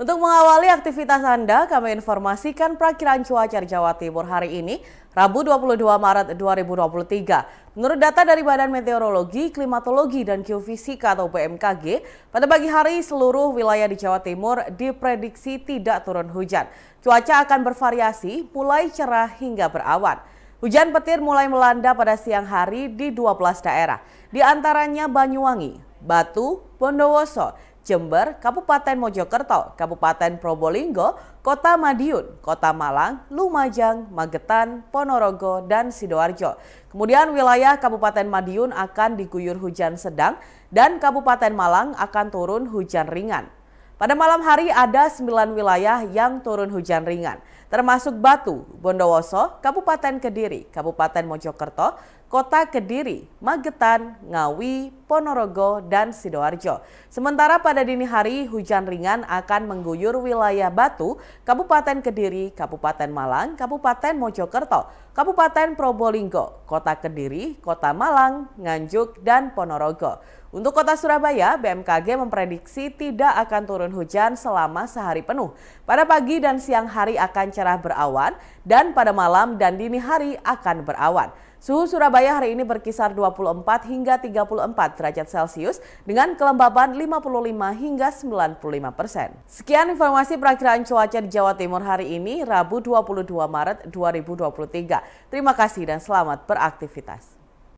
Untuk mengawali aktivitas Anda, kami informasikan perakiraan cuaca di Jawa Timur hari ini, Rabu 22 Maret 2023. Menurut data dari Badan Meteorologi, Klimatologi, dan Geofisika atau BMKG, pada pagi hari seluruh wilayah di Jawa Timur diprediksi tidak turun hujan. Cuaca akan bervariasi, mulai cerah hingga berawan. Hujan petir mulai melanda pada siang hari di 12 daerah, di antaranya Banyuwangi, Batu, Bondowoso, Jember, Kabupaten Mojokerto, Kabupaten Probolinggo, Kota Madiun, Kota Malang, Lumajang, Magetan, Ponorogo, dan Sidoarjo. Kemudian wilayah Kabupaten Madiun akan diguyur hujan sedang dan Kabupaten Malang akan turun hujan ringan. Pada malam hari ada 9 wilayah yang turun hujan ringan, termasuk Batu, Bondowoso, Kabupaten Kediri, Kabupaten Mojokerto, Kota Kediri, Magetan, Ngawi, Ponorogo, dan Sidoarjo. Sementara pada dini hari hujan ringan akan mengguyur wilayah Batu, Kabupaten Kediri, Kabupaten Malang, Kabupaten Mojokerto, Kabupaten Probolinggo, Kota Kediri, Kota Malang, Nganjuk, dan Ponorogo. Untuk kota Surabaya, BMKG memprediksi tidak akan turun hujan selama sehari penuh. Pada pagi dan siang hari akan cerah berawan dan pada malam dan dini hari akan berawan. Suhu Surabaya hari ini berkisar 24 hingga 34 derajat Celcius dengan kelembaban 55 hingga 95 persen. Sekian informasi perakiraan cuaca di Jawa Timur hari ini, Rabu 22 Maret 2023. Terima kasih dan selamat beraktivitas.